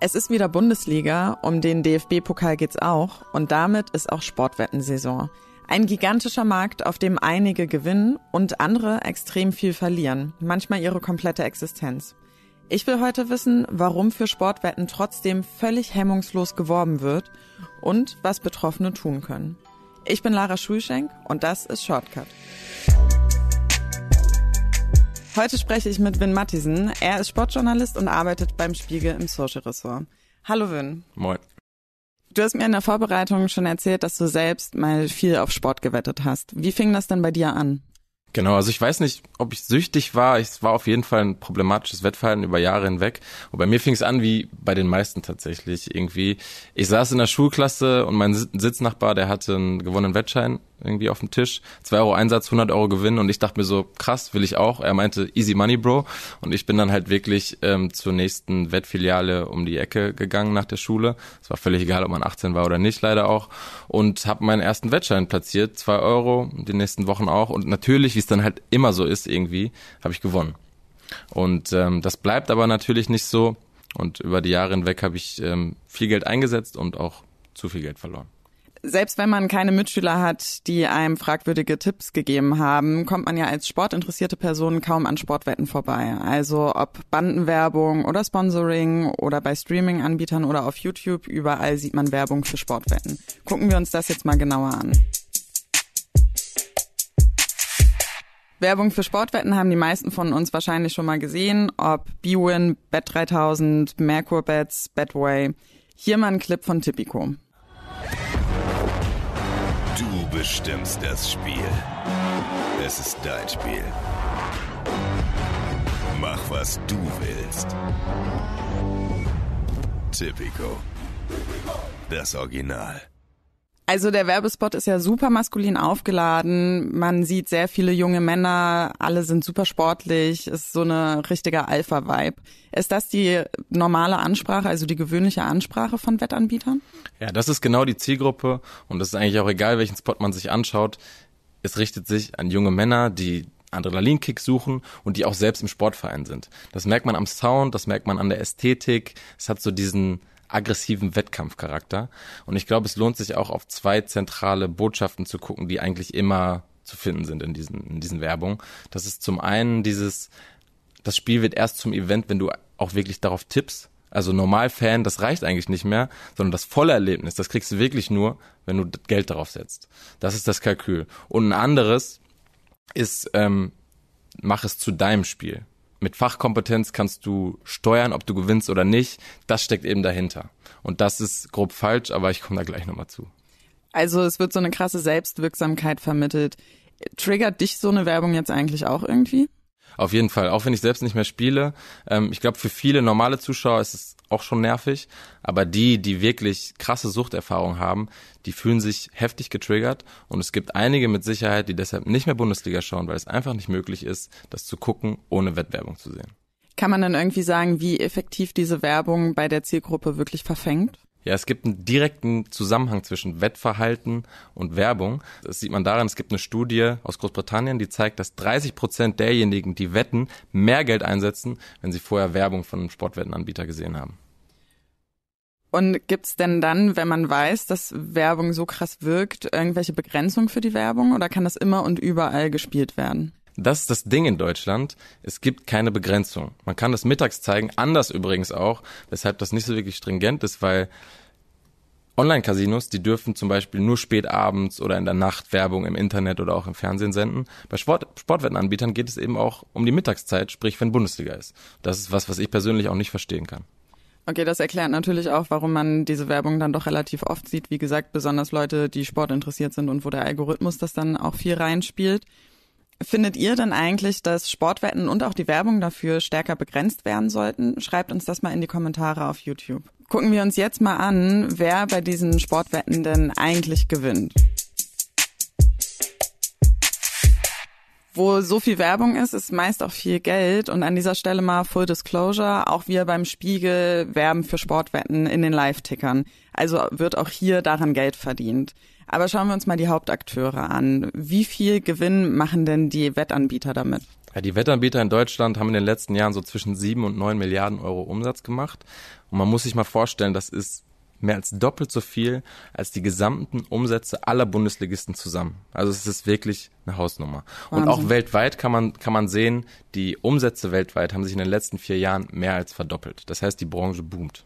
Es ist wieder Bundesliga, um den DFB-Pokal geht's auch und damit ist auch Sportwettensaison. Ein gigantischer Markt, auf dem einige gewinnen und andere extrem viel verlieren, manchmal ihre komplette Existenz. Ich will heute wissen, warum für Sportwetten trotzdem völlig hemmungslos geworben wird und was Betroffene tun können. Ich bin Lara Schulschenk und das ist Shortcut. Heute spreche ich mit Win Mattisen. Er ist Sportjournalist und arbeitet beim Spiegel im Social-Ressort. Hallo Win. Moin. Du hast mir in der Vorbereitung schon erzählt, dass du selbst mal viel auf Sport gewettet hast. Wie fing das denn bei dir an? Genau, also ich weiß nicht, ob ich süchtig war. Es war auf jeden Fall ein problematisches Wettfallen über Jahre hinweg. Und bei mir fing es an wie bei den meisten tatsächlich irgendwie. Ich saß in der Schulklasse und mein Sitznachbar, der hatte einen gewonnenen Wettschein irgendwie auf dem Tisch. 2 Euro Einsatz, 100 Euro Gewinn. Und ich dachte mir so, krass, will ich auch. Er meinte, easy money, Bro. Und ich bin dann halt wirklich ähm, zur nächsten Wettfiliale um die Ecke gegangen nach der Schule. Es war völlig egal, ob man 18 war oder nicht, leider auch. Und habe meinen ersten Wettschein platziert, 2 Euro, die nächsten Wochen auch. Und natürlich, wie es dann halt immer so ist irgendwie, habe ich gewonnen. Und ähm, das bleibt aber natürlich nicht so. Und über die Jahre hinweg habe ich ähm, viel Geld eingesetzt und auch zu viel Geld verloren selbst wenn man keine Mitschüler hat, die einem fragwürdige Tipps gegeben haben, kommt man ja als sportinteressierte Person kaum an Sportwetten vorbei. Also ob Bandenwerbung oder Sponsoring oder bei Streaming-Anbietern oder auf YouTube, überall sieht man Werbung für Sportwetten. Gucken wir uns das jetzt mal genauer an. Werbung für Sportwetten haben die meisten von uns wahrscheinlich schon mal gesehen, ob Bwin, Bet3000, Mercurbets, Betway. Hier mal ein Clip von Tipico bestimmst das Spiel. Es ist dein Spiel. Mach, was du willst. Typico. Das Original. Also der Werbespot ist ja super maskulin aufgeladen. Man sieht sehr viele junge Männer, alle sind super sportlich, ist so eine richtige Alpha-Vibe. Ist das die normale Ansprache, also die gewöhnliche Ansprache von Wettanbietern? Ja, das ist genau die Zielgruppe und es ist eigentlich auch egal, welchen Spot man sich anschaut. Es richtet sich an junge Männer, die Adrenalinkick suchen und die auch selbst im Sportverein sind. Das merkt man am Sound, das merkt man an der Ästhetik. Es hat so diesen aggressiven Wettkampfcharakter. Und ich glaube, es lohnt sich auch auf zwei zentrale Botschaften zu gucken, die eigentlich immer zu finden sind in diesen, in diesen Werbungen. Das ist zum einen dieses, das Spiel wird erst zum Event, wenn du auch wirklich darauf tippst. Also Normalfan, das reicht eigentlich nicht mehr, sondern das volle Erlebnis, das kriegst du wirklich nur, wenn du Geld darauf setzt. Das ist das Kalkül. Und ein anderes ist, ähm, mach es zu deinem Spiel mit Fachkompetenz kannst du steuern, ob du gewinnst oder nicht. Das steckt eben dahinter. Und das ist grob falsch, aber ich komme da gleich nochmal zu. Also es wird so eine krasse Selbstwirksamkeit vermittelt. Triggert dich so eine Werbung jetzt eigentlich auch irgendwie? Auf jeden Fall, auch wenn ich selbst nicht mehr spiele. Ähm, ich glaube, für viele normale Zuschauer ist es auch schon nervig, aber die, die wirklich krasse Suchterfahrungen haben, die fühlen sich heftig getriggert und es gibt einige mit Sicherheit, die deshalb nicht mehr Bundesliga schauen, weil es einfach nicht möglich ist, das zu gucken, ohne Wettwerbung zu sehen. Kann man dann irgendwie sagen, wie effektiv diese Werbung bei der Zielgruppe wirklich verfängt? Ja, es gibt einen direkten Zusammenhang zwischen Wettverhalten und Werbung. Das sieht man daran, es gibt eine Studie aus Großbritannien, die zeigt, dass 30 Prozent derjenigen, die wetten, mehr Geld einsetzen, wenn sie vorher Werbung von einem Sportwettenanbieter gesehen haben. Und gibt es denn dann, wenn man weiß, dass Werbung so krass wirkt, irgendwelche Begrenzungen für die Werbung oder kann das immer und überall gespielt werden? Das ist das Ding in Deutschland. Es gibt keine Begrenzung. Man kann das mittags zeigen, anders übrigens auch, weshalb das nicht so wirklich stringent ist, weil Online-Casinos, die dürfen zum Beispiel nur spät abends oder in der Nacht Werbung im Internet oder auch im Fernsehen senden. Bei Sport Sportwettenanbietern geht es eben auch um die Mittagszeit, sprich wenn Bundesliga ist. Das ist was, was ich persönlich auch nicht verstehen kann. Okay, das erklärt natürlich auch, warum man diese Werbung dann doch relativ oft sieht. Wie gesagt, besonders Leute, die Sport interessiert sind und wo der Algorithmus das dann auch viel reinspielt. Findet ihr denn eigentlich, dass Sportwetten und auch die Werbung dafür stärker begrenzt werden sollten? Schreibt uns das mal in die Kommentare auf YouTube. Gucken wir uns jetzt mal an, wer bei diesen Sportwetten denn eigentlich gewinnt. wo so viel Werbung ist, ist meist auch viel Geld. Und an dieser Stelle mal Full Disclosure, auch wir beim Spiegel werben für Sportwetten in den Live-Tickern. Also wird auch hier daran Geld verdient. Aber schauen wir uns mal die Hauptakteure an. Wie viel Gewinn machen denn die Wettanbieter damit? Ja, die Wettanbieter in Deutschland haben in den letzten Jahren so zwischen sieben und neun Milliarden Euro Umsatz gemacht. Und man muss sich mal vorstellen, das ist mehr als doppelt so viel als die gesamten Umsätze aller Bundesligisten zusammen. Also es ist wirklich eine Hausnummer. Wahnsinn. Und auch weltweit kann man, kann man sehen, die Umsätze weltweit haben sich in den letzten vier Jahren mehr als verdoppelt. Das heißt, die Branche boomt.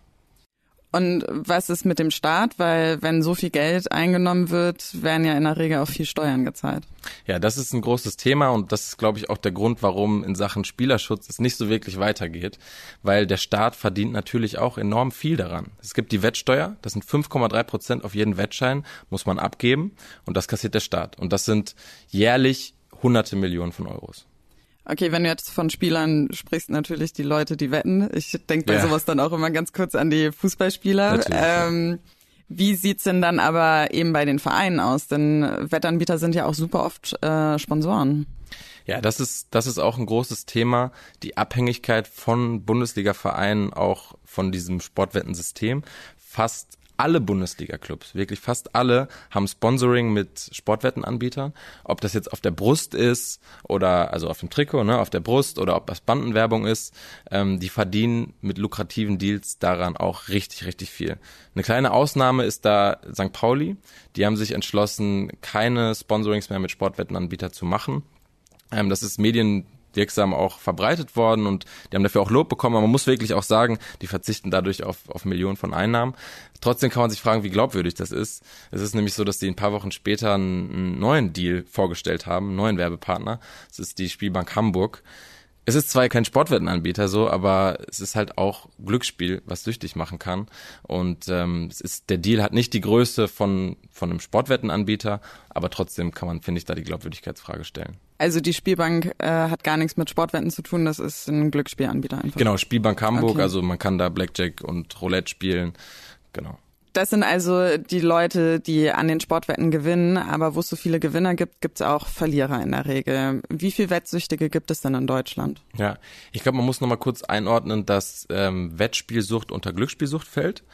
Und was ist mit dem Staat? Weil wenn so viel Geld eingenommen wird, werden ja in der Regel auch viel Steuern gezahlt. Ja, das ist ein großes Thema und das ist, glaube ich, auch der Grund, warum in Sachen Spielerschutz es nicht so wirklich weitergeht, weil der Staat verdient natürlich auch enorm viel daran. Es gibt die Wettsteuer, das sind 5,3 Prozent auf jeden Wettschein, muss man abgeben und das kassiert der Staat. Und das sind jährlich hunderte Millionen von Euros. Okay, wenn du jetzt von Spielern sprichst, natürlich die Leute, die wetten. Ich denke bei ja. sowas dann auch immer ganz kurz an die Fußballspieler. Ähm, wie sieht's denn dann aber eben bei den Vereinen aus? Denn Wettanbieter sind ja auch super oft äh, Sponsoren. Ja, das ist, das ist auch ein großes Thema, die Abhängigkeit von Bundesliga-Vereinen, auch von diesem Sportwettensystem. Fast alle Bundesliga-Clubs, wirklich fast alle, haben Sponsoring mit Sportwettenanbietern. Ob das jetzt auf der Brust ist oder also auf dem Trikot, ne, auf der Brust oder ob das Bandenwerbung ist, ähm, die verdienen mit lukrativen Deals daran auch richtig, richtig viel. Eine kleine Ausnahme ist da St. Pauli. Die haben sich entschlossen, keine Sponsorings mehr mit Sportwettenanbietern zu machen. Ähm, das ist Medien wirksam auch verbreitet worden und die haben dafür auch Lob bekommen. Aber man muss wirklich auch sagen, die verzichten dadurch auf, auf Millionen von Einnahmen. Trotzdem kann man sich fragen, wie glaubwürdig das ist. Es ist nämlich so, dass die ein paar Wochen später einen neuen Deal vorgestellt haben, einen neuen Werbepartner. Das ist die Spielbank Hamburg es ist zwar kein Sportwettenanbieter so, aber es ist halt auch Glücksspiel, was süchtig machen kann. Und ähm, es ist, der Deal hat nicht die Größe von, von einem Sportwettenanbieter, aber trotzdem kann man, finde ich, da die Glaubwürdigkeitsfrage stellen. Also die Spielbank äh, hat gar nichts mit Sportwetten zu tun, das ist ein Glücksspielanbieter einfach. Genau, Spielbank Hamburg, okay. also man kann da Blackjack und Roulette spielen. Genau. Das sind also die Leute, die an den Sportwetten gewinnen, aber wo es so viele Gewinner gibt, gibt es auch Verlierer in der Regel. Wie viele Wettsüchtige gibt es denn in Deutschland? Ja, ich glaube, man muss nochmal kurz einordnen, dass ähm, Wettspielsucht unter Glücksspielsucht fällt.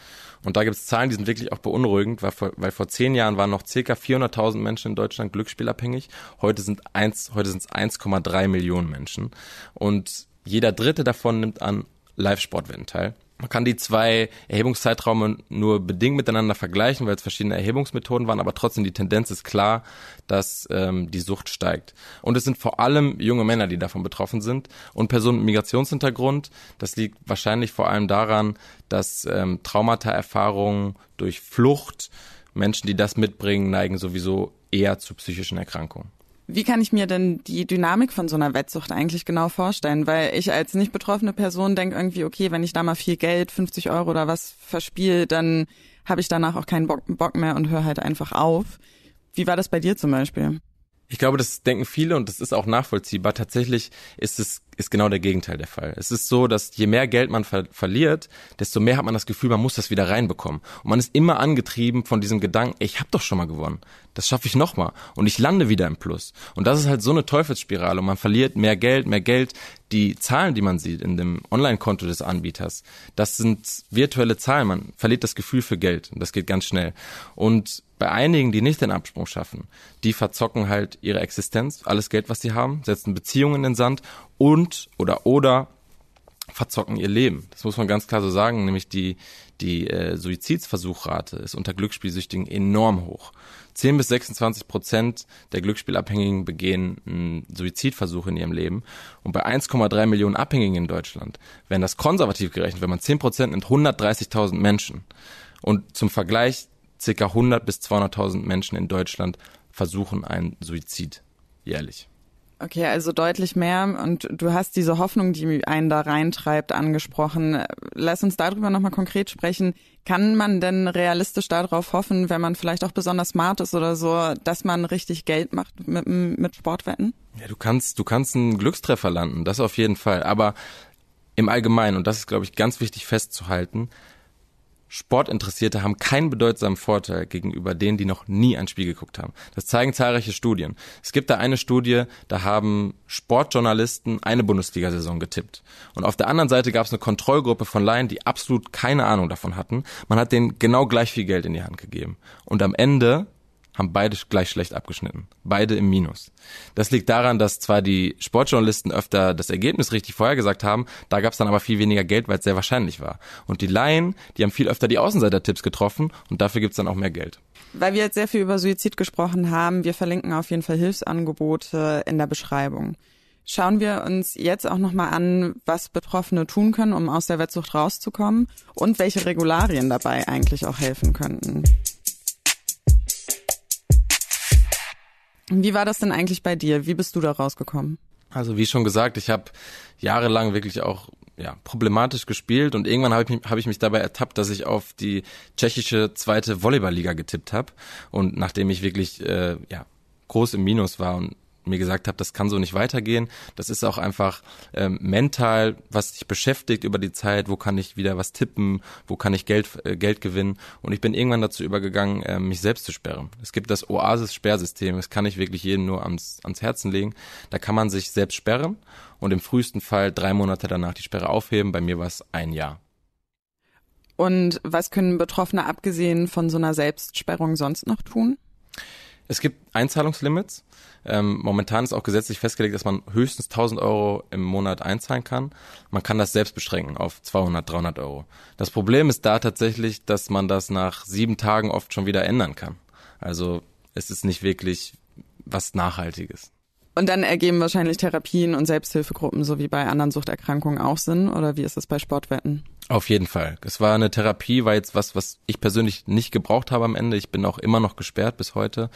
Und da gibt es Zahlen, die sind wirklich auch beunruhigend, weil vor, weil vor zehn Jahren waren noch ca. 400.000 Menschen in Deutschland glücksspielabhängig. Heute sind heute sind es 1,3 Millionen Menschen. Und jeder Dritte davon nimmt an Live-Sportwetten teil. Man kann die zwei Erhebungszeitraume nur bedingt miteinander vergleichen, weil es verschiedene Erhebungsmethoden waren, aber trotzdem die Tendenz ist klar, dass ähm, die Sucht steigt. Und es sind vor allem junge Männer, die davon betroffen sind und Personen mit Migrationshintergrund. Das liegt wahrscheinlich vor allem daran, dass ähm, Traumataerfahrungen durch Flucht, Menschen, die das mitbringen, neigen sowieso eher zu psychischen Erkrankungen. Wie kann ich mir denn die Dynamik von so einer Wettsucht eigentlich genau vorstellen? Weil ich als nicht betroffene Person denke irgendwie, okay, wenn ich da mal viel Geld, 50 Euro oder was verspiele, dann habe ich danach auch keinen Bock, mehr und höre halt einfach auf. Wie war das bei dir zum Beispiel? Ich glaube, das denken viele und das ist auch nachvollziehbar. Tatsächlich ist es ist genau der Gegenteil der Fall. Es ist so, dass je mehr Geld man ver verliert, desto mehr hat man das Gefühl, man muss das wieder reinbekommen. Und man ist immer angetrieben von diesem Gedanken, ich habe doch schon mal gewonnen. Das schaffe ich nochmal und ich lande wieder im Plus. Und das ist halt so eine Teufelsspirale und man verliert mehr Geld, mehr Geld. Die Zahlen, die man sieht in dem Online-Konto des Anbieters, das sind virtuelle Zahlen. Man verliert das Gefühl für Geld und das geht ganz schnell. Und bei einigen, die nicht den Absprung schaffen, die verzocken halt ihre Existenz, alles Geld, was sie haben, setzen Beziehungen in den Sand und oder oder verzocken ihr Leben. Das muss man ganz klar so sagen, nämlich die, die äh, Suizidversuchrate ist unter Glücksspielsüchtigen enorm hoch. 10 bis 26 Prozent der Glücksspielabhängigen begehen einen Suizidversuch in ihrem Leben. Und bei 1,3 Millionen Abhängigen in Deutschland wären das konservativ gerechnet, wenn man 10 Prozent nimmt, 130.000 Menschen. Und zum Vergleich, Circa 100 bis 200.000 Menschen in Deutschland versuchen einen Suizid jährlich. Okay, also deutlich mehr. Und du hast diese Hoffnung, die einen da reintreibt, angesprochen. Lass uns darüber nochmal konkret sprechen. Kann man denn realistisch darauf hoffen, wenn man vielleicht auch besonders smart ist oder so, dass man richtig Geld macht mit, mit Sportwetten? Ja, du kannst, du kannst einen Glückstreffer landen, das auf jeden Fall. Aber im Allgemeinen, und das ist, glaube ich, ganz wichtig festzuhalten, Sportinteressierte haben keinen bedeutsamen Vorteil gegenüber denen, die noch nie ein Spiel geguckt haben. Das zeigen zahlreiche Studien. Es gibt da eine Studie, da haben Sportjournalisten eine Bundesliga-Saison getippt. Und auf der anderen Seite gab es eine Kontrollgruppe von Laien, die absolut keine Ahnung davon hatten. Man hat denen genau gleich viel Geld in die Hand gegeben. Und am Ende haben beide gleich schlecht abgeschnitten. Beide im Minus. Das liegt daran, dass zwar die Sportjournalisten öfter das Ergebnis richtig vorhergesagt haben, da gab es dann aber viel weniger Geld, weil es sehr wahrscheinlich war. Und die Laien, die haben viel öfter die Außenseiter-Tipps getroffen und dafür gibt's dann auch mehr Geld. Weil wir jetzt sehr viel über Suizid gesprochen haben, wir verlinken auf jeden Fall Hilfsangebote in der Beschreibung. Schauen wir uns jetzt auch nochmal an, was Betroffene tun können, um aus der Wettsucht rauszukommen und welche Regularien dabei eigentlich auch helfen könnten. Wie war das denn eigentlich bei dir? Wie bist du da rausgekommen? Also wie schon gesagt, ich habe jahrelang wirklich auch ja, problematisch gespielt und irgendwann habe ich, mich, hab ich mich dabei ertappt, dass ich auf die tschechische zweite Volleyballliga getippt habe und nachdem ich wirklich äh, ja, groß im Minus war und mir gesagt habe, das kann so nicht weitergehen. Das ist auch einfach ähm, mental, was dich beschäftigt über die Zeit, wo kann ich wieder was tippen, wo kann ich Geld, äh, Geld gewinnen. Und ich bin irgendwann dazu übergegangen, äh, mich selbst zu sperren. Es gibt das Oasis-Sperrsystem, das kann ich wirklich jedem nur ans, ans Herzen legen. Da kann man sich selbst sperren und im frühesten Fall drei Monate danach die Sperre aufheben. Bei mir war es ein Jahr. Und was können Betroffene abgesehen von so einer Selbstsperrung sonst noch tun? Es gibt Einzahlungslimits. Ähm, momentan ist auch gesetzlich festgelegt, dass man höchstens 1000 Euro im Monat einzahlen kann. Man kann das selbst beschränken auf 200, 300 Euro. Das Problem ist da tatsächlich, dass man das nach sieben Tagen oft schon wieder ändern kann. Also es ist nicht wirklich was Nachhaltiges. Und dann ergeben wahrscheinlich Therapien und Selbsthilfegruppen, so wie bei anderen Suchterkrankungen auch Sinn, oder wie ist es bei Sportwetten? Auf jeden Fall. Es war eine Therapie, war jetzt was, was ich persönlich nicht gebraucht habe am Ende. Ich bin auch immer noch gesperrt bis heute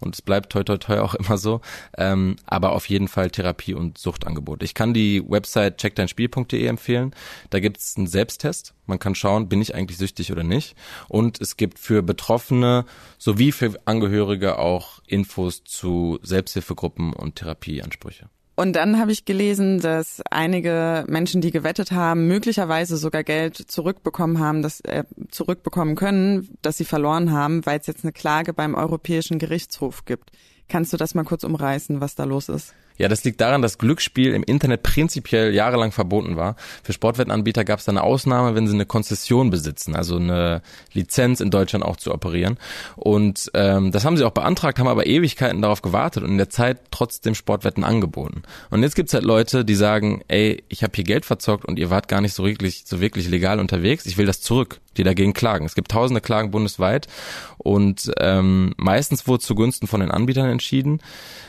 und es bleibt toi toi toi auch immer so. Ähm, aber auf jeden Fall Therapie und Suchtangebot. Ich kann die Website checkdeinspiel.de empfehlen. Da gibt es einen Selbsttest. Man kann schauen, bin ich eigentlich süchtig oder nicht. Und es gibt für Betroffene sowie für Angehörige auch Infos zu Selbsthilfegruppen und Therapieansprüche. Und dann habe ich gelesen, dass einige Menschen, die gewettet haben, möglicherweise sogar Geld zurückbekommen haben, dass äh, zurückbekommen können, dass sie verloren haben, weil es jetzt eine Klage beim Europäischen Gerichtshof gibt. Kannst du das mal kurz umreißen, was da los ist? Ja, das liegt daran, dass Glücksspiel im Internet prinzipiell jahrelang verboten war. Für Sportwettenanbieter gab es da eine Ausnahme, wenn sie eine Konzession besitzen, also eine Lizenz in Deutschland auch zu operieren. Und ähm, das haben sie auch beantragt, haben aber Ewigkeiten darauf gewartet und in der Zeit trotzdem Sportwetten angeboten. Und jetzt gibt's halt Leute, die sagen, ey, ich habe hier Geld verzockt und ihr wart gar nicht so wirklich, so wirklich legal unterwegs, ich will das zurück die dagegen klagen. Es gibt tausende Klagen bundesweit und ähm, meistens wurde zugunsten von den Anbietern entschieden.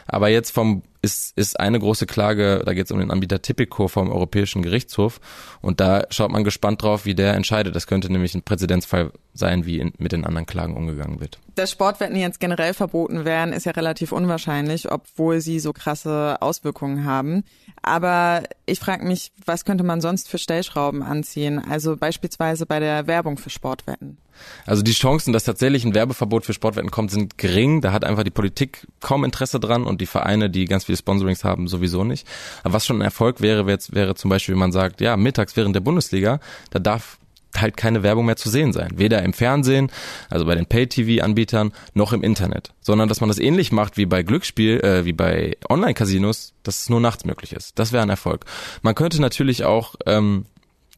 Aber jetzt vom ist, ist eine große Klage, da geht es um den Anbieter Tipico vom Europäischen Gerichtshof und da schaut man gespannt drauf, wie der entscheidet. Das könnte nämlich ein Präzedenzfall sein, wie in, mit den anderen Klagen umgegangen wird. Dass Sportwetten jetzt generell verboten werden, ist ja relativ unwahrscheinlich, obwohl sie so krasse Auswirkungen haben. Aber ich frage mich, was könnte man sonst für Stellschrauben anziehen? Also beispielsweise bei der Werbung für Sportwetten. Also die Chancen, dass tatsächlich ein Werbeverbot für Sportwetten kommt, sind gering. Da hat einfach die Politik kaum Interesse dran und die Vereine, die ganz viele Sponsorings haben, sowieso nicht. Aber was schon ein Erfolg wäre, wäre, wäre zum Beispiel, wenn man sagt, ja, mittags während der Bundesliga, da darf halt keine Werbung mehr zu sehen sein. Weder im Fernsehen, also bei den Pay-TV-Anbietern, noch im Internet. Sondern, dass man das ähnlich macht wie bei Glücksspiel, äh, wie bei Online-Casinos, dass es nur nachts möglich ist. Das wäre ein Erfolg. Man könnte natürlich auch ähm,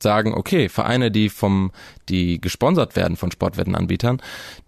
sagen, okay, Vereine, die vom, die gesponsert werden von Sportwettenanbietern,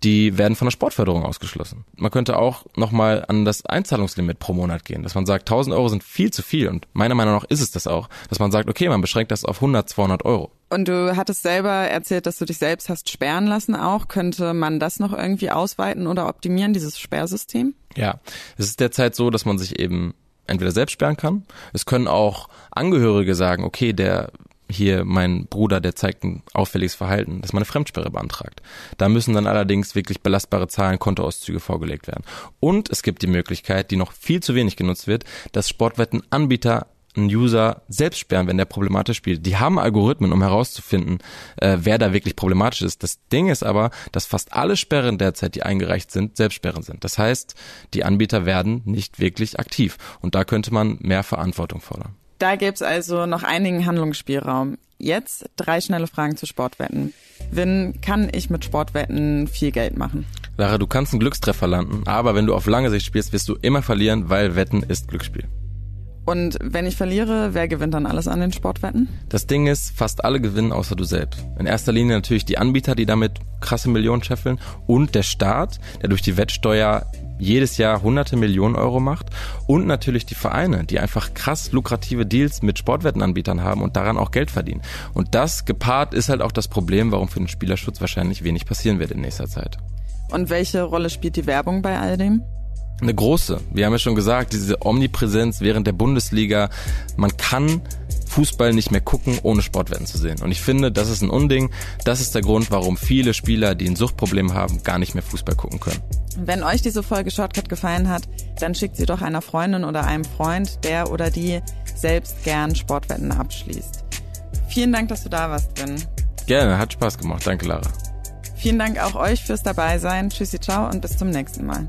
die werden von der Sportförderung ausgeschlossen. Man könnte auch nochmal an das Einzahlungslimit pro Monat gehen, dass man sagt, 1000 Euro sind viel zu viel und meiner Meinung nach ist es das auch, dass man sagt, okay, man beschränkt das auf 100, 200 Euro. Und du hattest selber erzählt, dass du dich selbst hast sperren lassen auch. Könnte man das noch irgendwie ausweiten oder optimieren, dieses Sperrsystem? Ja, es ist derzeit so, dass man sich eben entweder selbst sperren kann. Es können auch Angehörige sagen, okay, der hier mein Bruder, der zeigt ein auffälliges Verhalten, dass man eine Fremdsperre beantragt. Da müssen dann allerdings wirklich belastbare Zahlen, Kontoauszüge vorgelegt werden. Und es gibt die Möglichkeit, die noch viel zu wenig genutzt wird, dass Sportwettenanbieter einen User selbst sperren, wenn der problematisch spielt. Die haben Algorithmen, um herauszufinden, äh, wer da wirklich problematisch ist. Das Ding ist aber, dass fast alle Sperren derzeit, die eingereicht sind, Selbstsperren sind. Das heißt, die Anbieter werden nicht wirklich aktiv. Und da könnte man mehr Verantwortung fordern. Da gäbe es also noch einigen Handlungsspielraum. Jetzt drei schnelle Fragen zu Sportwetten. Win, kann ich mit Sportwetten viel Geld machen? Lara, du kannst einen Glückstreffer landen, aber wenn du auf lange Sicht spielst, wirst du immer verlieren, weil Wetten ist Glücksspiel. Und wenn ich verliere, wer gewinnt dann alles an den Sportwetten? Das Ding ist, fast alle gewinnen außer du selbst. In erster Linie natürlich die Anbieter, die damit krasse Millionen scheffeln und der Staat, der durch die Wettsteuer jedes Jahr hunderte Millionen Euro macht und natürlich die Vereine, die einfach krass lukrative Deals mit Sportwettenanbietern haben und daran auch Geld verdienen. Und das gepaart ist halt auch das Problem, warum für den Spielerschutz wahrscheinlich wenig passieren wird in nächster Zeit. Und welche Rolle spielt die Werbung bei all dem? eine große. Wir haben ja schon gesagt, diese Omnipräsenz während der Bundesliga. Man kann Fußball nicht mehr gucken, ohne Sportwetten zu sehen. Und ich finde, das ist ein Unding. Das ist der Grund, warum viele Spieler, die ein Suchtproblem haben, gar nicht mehr Fußball gucken können. Wenn euch diese Folge Shortcut gefallen hat, dann schickt sie doch einer Freundin oder einem Freund, der oder die selbst gern Sportwetten abschließt. Vielen Dank, dass du da warst, Ben. Gerne, hat Spaß gemacht. Danke, Lara. Vielen Dank auch euch fürs Dabeisein. Tschüssi, ciao und bis zum nächsten Mal.